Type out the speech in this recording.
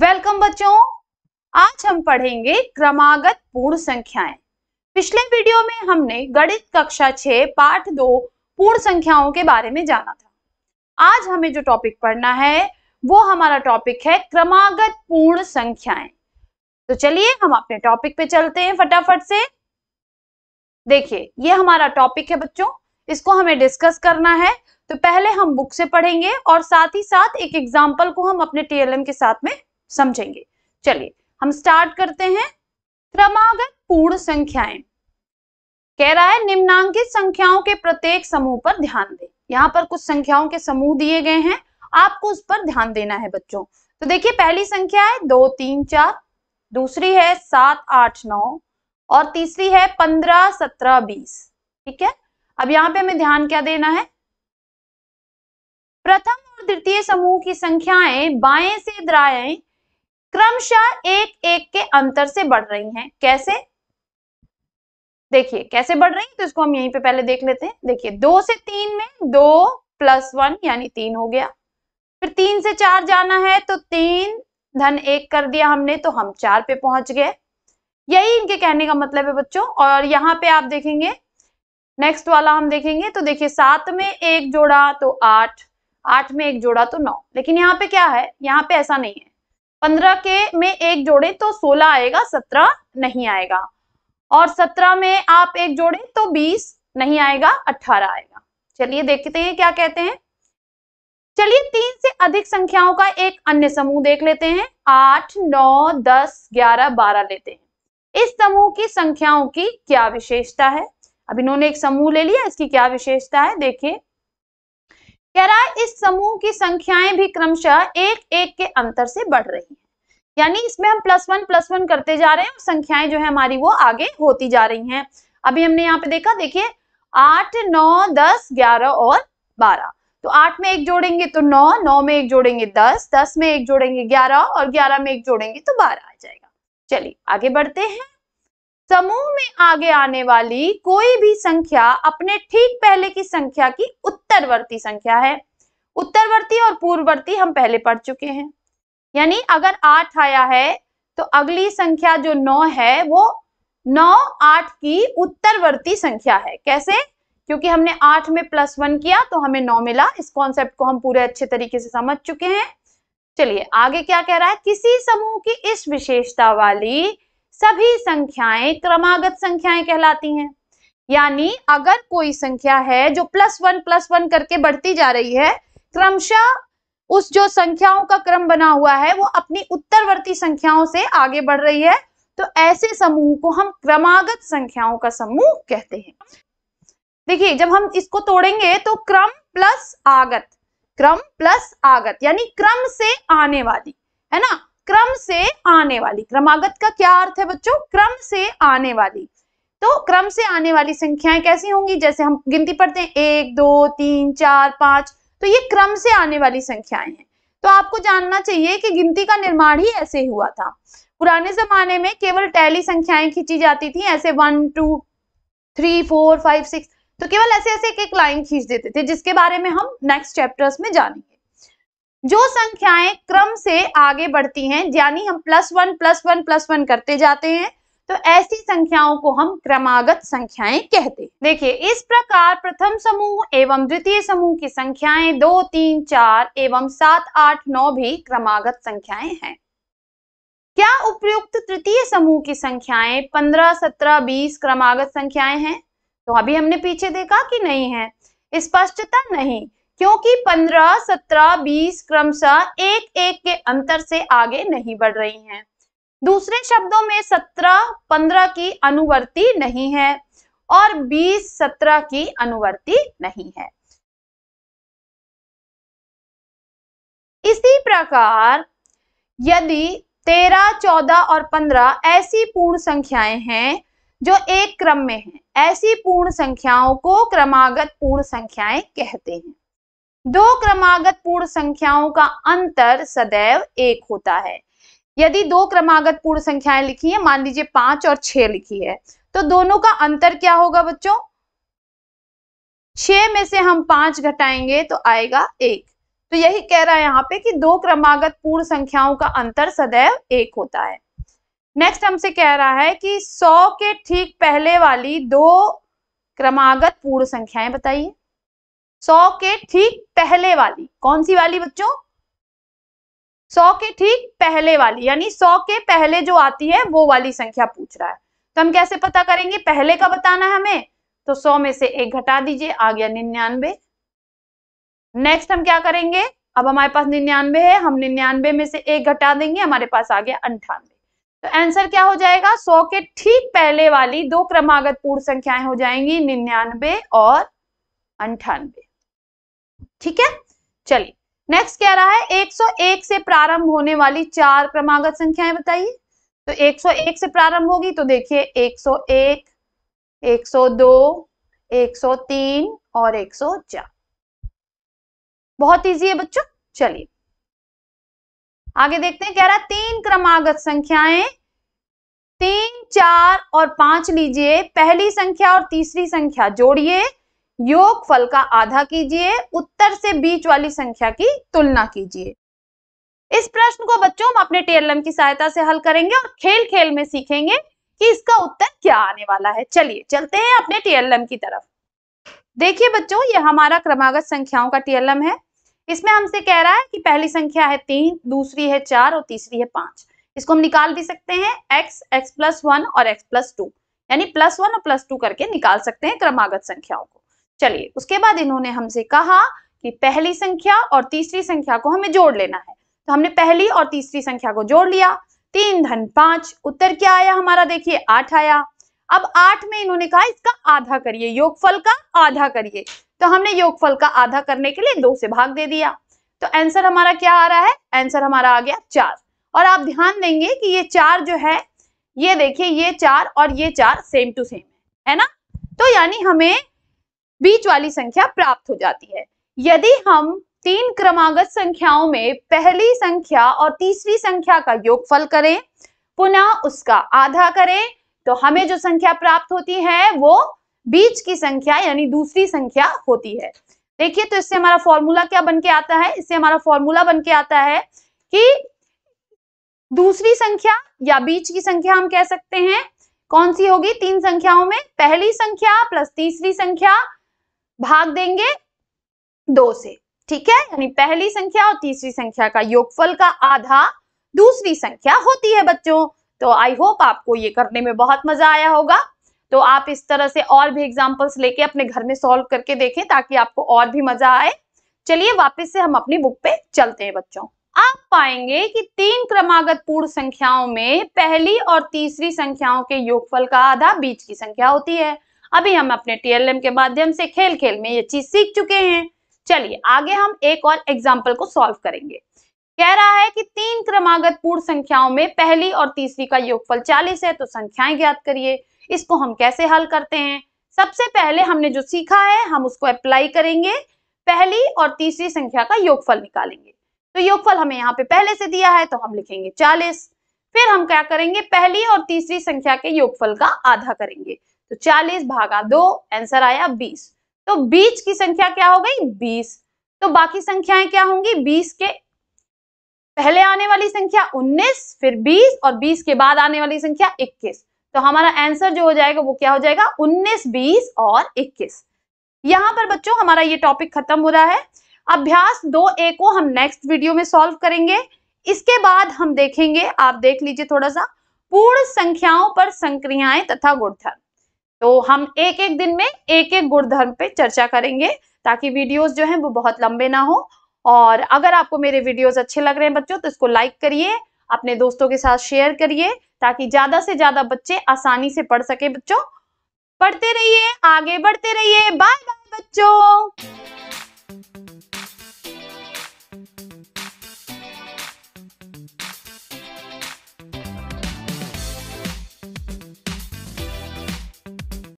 Welcome बच्चों आज हम पढ़ेंगे क्रमागत पूर्ण संख्याएं पिछले वीडियो में हमने गणित कक्षा 6 पाठ दो पूर्ण संख्याओं के बारे में जाना था आज हमें जो टॉपिक पढ़ना है वो हमारा टॉपिक है क्रमागत पूर्ण संख्याएं तो चलिए हम अपने टॉपिक पे चलते हैं फटाफट से देखिए ये हमारा टॉपिक है बच्चों इसको हमें डिस्कस करना है तो पहले हम बुक से पढ़ेंगे और साथ ही साथ एक एग्जाम्पल को हम अपने टीएलएम के साथ में समझेंगे चलिए हम स्टार्ट करते हैं क्रमागत पूर्ण संख्याएं कह रहा है निम्नांकित संख्याओं के प्रत्येक समूह पर ध्यान दें यहाँ पर कुछ संख्याओं के समूह दिए गए हैं आपको उस पर ध्यान देना है बच्चों तो देखिए पहली संख्या है दो तीन चार दूसरी है सात आठ नौ और तीसरी है पंद्रह सत्रह बीस ठीक है अब यहाँ पे हमें ध्यान क्या देना है प्रथम और द्वितीय समूह की संख्याएं बाएं से दाएं क्रमशः एक एक के अंतर से बढ़ रही हैं कैसे देखिए कैसे बढ़ रही है तो इसको हम यहीं पे पहले देख लेते हैं देखिए दो से तीन में दो प्लस वन यानी तीन हो गया फिर तीन से चार जाना है तो तीन धन एक कर दिया हमने तो हम चार पे पहुंच गए यही इनके कहने का मतलब है बच्चों और यहाँ पे आप देखेंगे नेक्स्ट वाला हम देखेंगे तो देखिए सात में एक जोड़ा तो आठ आठ में एक जोड़ा तो नौ लेकिन यहाँ पे क्या है यहाँ पे ऐसा नहीं है पंद्रह के में एक जोड़े तो सोलह आएगा सत्रह नहीं आएगा और सत्रह में आप एक जोड़े तो बीस नहीं आएगा अठारह आएगा चलिए देखते हैं क्या कहते हैं चलिए तीन से अधिक संख्याओं का एक अन्य समूह देख लेते हैं आठ नौ दस ग्यारह बारह लेते हैं इस समूह की संख्याओं की क्या विशेषता है अब इन्होंने एक समूह ले लिया इसकी क्या विशेषता है देखिए कह रहा है इस समूह की संख्याएं भी क्रमशः एक एक के अंतर से बढ़ रही है यानी इसमें हम प्लस वन प्लस वन करते जा रहे हैं संख्याएं जो है हमारी वो आगे होती जा रही हैं अभी हमने यहाँ पे देखा देखिए आठ नौ दस ग्यारह और बारह तो आठ में एक जोड़ेंगे तो नौ नौ में एक जोड़ेंगे दस दस में एक जोड़ेंगे ग्यारह और ग्यारह में एक जोड़ेंगे तो बारह आ जाएगा चलिए आगे बढ़ते हैं समूह में आगे आने वाली कोई भी संख्या अपने ठीक पहले की संख्या की उत्तर उत्तरवर्ती संख्या है उत्तरवर्ती और पूर्ववर्ती हम पहले पढ़ चुके हैं यानी अगर आठ आया है तो अगली संख्या जो नौ है वो नौ आठ की उत्तरवर्ती संख्या है कैसे क्योंकि हमने आठ में प्लस वन किया तो हमें नौ मिला इस कॉन्सेप्ट को हम पूरे अच्छे तरीके से समझ चुके हैं चलिए आगे क्या कह रहा है किसी समूह की इस विशेषता वाली सभी संख्याएं क्रमागत संख्याएं कहलाती हैं यानी अगर कोई संख्या है जो प्लस वन प्लस वन करके बढ़ती जा रही है क्रमशः उस जो संख्याओं का क्रम बना हुआ है वो अपनी उत्तरवर्ती संख्याओं से आगे बढ़ रही है तो ऐसे समूह को हम क्रमागत संख्याओं का समूह कहते हैं देखिए जब हम इसको तोड़ेंगे तो क्रम प्लस आगत क्रम प्लस आगत यानी क्रम से आने वाली है ना क्रम से आने वाली क्रमागत का क्या अर्थ है बच्चों क्रम से आने वाली तो क्रम से आने वाली संख्याएं कैसी होंगी जैसे हम गिनती पढ़ते हैं एक दो तीन चार पांच तो ये क्रम से आने वाली संख्याएं हैं तो आपको जानना चाहिए कि गिनती का निर्माण ही ऐसे हुआ था पुराने जमाने में केवल टैली संख्याएं खींची जाती थी ऐसे one two three four five six तो केवल ऐसे ऐसे एक एक लाइन खींच देते थे जिसके बारे में हम नेक्स्ट चैप्टर्स में जानेंगे जो संख्याएं क्रम से आगे बढ़ती हैं यानी हम plus one plus one plus one करते जाते हैं तो ऐसी संख्याओं को हम क्रमागत संख्याएं कहते हैं देखिए इस प्रकार प्रथम समूह एवं द्वितीय समूह की संख्याएं दो तीन चार एवं सात आठ नौ भी क्रमागत संख्याएं हैं क्या उपयुक्त तृतीय समूह की संख्याएं पंद्रह सत्रह बीस क्रमागत संख्याएं हैं तो अभी हमने पीछे देखा कि नहीं है स्पष्टता नहीं क्योंकि पंद्रह सत्रह बीस क्रमशः एक एक के अंतर से आगे नहीं बढ़ रही हैं। दूसरे शब्दों में 17 15 की अनुवर्ती नहीं है और 20 17 की अनुवर्ती नहीं है इसी प्रकार यदि 13 14 और 15 ऐसी पूर्ण संख्याएं हैं जो एक क्रम में हैं ऐसी पूर्ण संख्याओं को क्रमागत पूर्ण संख्याएं कहते हैं दो क्रमागत पूर्ण संख्याओं का अंतर सदैव एक होता है यदि दो क्रमागत पूर्ण संख्याएं लिखी है मान लीजिए पांच और छह लिखी है तो दोनों का अंतर क्या होगा बच्चों छह में से हम पांच घटाएंगे तो आएगा एक तो यही कह रहा है यहाँ पे कि दो क्रमागत पूर्ण संख्याओं का अंतर सदैव एक होता है नेक्स्ट हमसे कह रहा है कि सौ के ठीक पहले वाली दो क्रमागत पूर्ण संख्याएं बताइए सौ के ठीक पहले वाली कौन सी वाली बच्चों सौ के ठीक पहले वाली यानी सौ के पहले जो आती है वो वाली संख्या पूछ रहा है तो हम कैसे पता करेंगे पहले का बताना है हमें तो सौ में से एक घटा दीजिए आ गया निन्यानवे नेक्स्ट हम क्या करेंगे अब हमारे पास निन्यानवे है हम निन्यानवे में से एक घटा देंगे हमारे पास आ गया अंठानवे तो आंसर क्या हो जाएगा सौ के ठीक पहले वाली दो क्रमागत पूर्ण संख्याएं हो जाएंगी निन्यानवे और अंठानवे ठीक है चलिए नेक्स्ट कह रहा है 101 से प्रारंभ होने वाली चार क्रमागत संख्याएं बताइए तो 101 से प्रारंभ होगी तो देखिए 101, 102, 103 और 104 बहुत इजी है बच्चों चलिए आगे देखते हैं कह रहा है तीन क्रमागत संख्याएं तीन चार और पांच लीजिए पहली संख्या और तीसरी संख्या जोड़िए योग फल का आधा कीजिए उत्तर से बीच वाली संख्या की तुलना कीजिए इस प्रश्न को बच्चों हम अपने टीएलएम की सहायता से हल करेंगे और खेल खेल में सीखेंगे कि इसका उत्तर क्या आने वाला है चलिए चलते हैं अपने टीएलएम की तरफ देखिए बच्चों ये हमारा क्रमागत संख्याओं का टीएलएम है इसमें हमसे कह रहा है कि पहली संख्या है तीन दूसरी है चार और तीसरी है पांच इसको हम निकाल भी सकते हैं एक्स एक्स प्लस वन और एक्स प्लस टू यानी प्लस वन और प्लस टू करके निकाल सकते हैं क्रमागत संख्याओं को चलिए उसके बाद इन्होंने हमसे कहा कि पहली संख्या और तीसरी संख्या को हमें जोड़ लेना है तो हमने पहली और तीसरी संख्या को जोड़ लिया तीन धन पांच उत्तर क्या आया हमारा देखिए आठ आया अब आठ में इन्होंने कहा इसका आधा करिए योगफल का आधा करिए तो हमने योगफल का आधा करने के लिए दो से भाग दे दिया तो आंसर हमारा क्या आ रहा है आंसर हमारा आ गया चार और आप ध्यान देंगे कि ये चार जो है ये देखिए ये चार और ये चार सेम टू सेम है ना तो यानी हमें बीच वाली संख्या प्राप्त हो जाती है यदि हम तीन क्रमागत संख्याओं में पहली संख्या और तीसरी संख्या का योगफल करें पुनः उसका आधा करें तो हमें जो संख्या प्राप्त होती है वो बीच की संख्या यानी दूसरी संख्या होती है देखिए तो इससे हमारा फॉर्मूला क्या बन के आता है इससे हमारा फॉर्मूला बन के आता है कि दूसरी संख्या या बीच की संख्या हम कह सकते हैं कौन सी होगी तीन संख्याओं में पहली संख्या प्लस तीसरी संख्या भाग देंगे दो से ठीक है यानी पहली संख्या और तीसरी संख्या का योगफल का आधा दूसरी संख्या होती है बच्चों तो आई होप आपको ये करने में बहुत मजा आया होगा तो आप इस तरह से और भी एग्जाम्पल्स लेके अपने घर में सॉल्व करके देखें ताकि आपको और भी मजा आए चलिए वापस से हम अपनी बुक पे चलते हैं बच्चों आप पाएंगे कि तीन क्रमागत पूर्ण संख्याओं में पहली और तीसरी संख्याओं के योगफल का आधा बीच की संख्या होती है अभी हम अपने टीएलएम के माध्यम से खेल खेल में ये चीज सीख चुके हैं चलिए आगे हम एक और एग्जाम्पल को सॉल्व करेंगे कह रहा है कि तीन क्रमागत पूर्ण संख्याओं में पहली और तीसरी का योगफल 40 है तो संख्याएं ज्ञात करिए इसको हम कैसे हल करते हैं सबसे पहले हमने जो सीखा है हम उसको अप्लाई करेंगे पहली और तीसरी संख्या का योगफल निकालेंगे तो योगफल हमें यहाँ पे पहले से दिया है तो हम लिखेंगे चालीस फिर हम क्या करेंगे पहली और तीसरी संख्या के योगफल का आधा करेंगे तो चालीस भागा दो आंसर आया बीस तो बीच की संख्या क्या हो गई बीस तो बाकी संख्याएं क्या होंगी बीस के पहले आने वाली संख्या 19, फिर 20 और 20 के बाद आने वाली संख्या 21। तो हमारा आंसर जो हो जाएगा वो क्या हो जाएगा 19, 20 और 21। यहां पर बच्चों हमारा ये टॉपिक खत्म हो रहा है अभ्यास दो ए को हम नेक्स्ट वीडियो में सॉल्व करेंगे इसके बाद हम देखेंगे आप देख लीजिए थोड़ा सा पूर्ण संख्याओं पर संक्रियाएं तथा गुणधर्म तो हम एक एक दिन में एक एक गुणधर्म पे चर्चा करेंगे ताकि वीडियोस जो हैं वो बहुत लंबे ना हो और अगर आपको मेरे वीडियोस अच्छे लग रहे हैं बच्चों तो इसको लाइक करिए अपने दोस्तों के साथ शेयर करिए ताकि ज्यादा से ज्यादा बच्चे आसानी से पढ़ सके बच्चों पढ़ते रहिए आगे बढ़ते रहिए बाय बाय बच्चों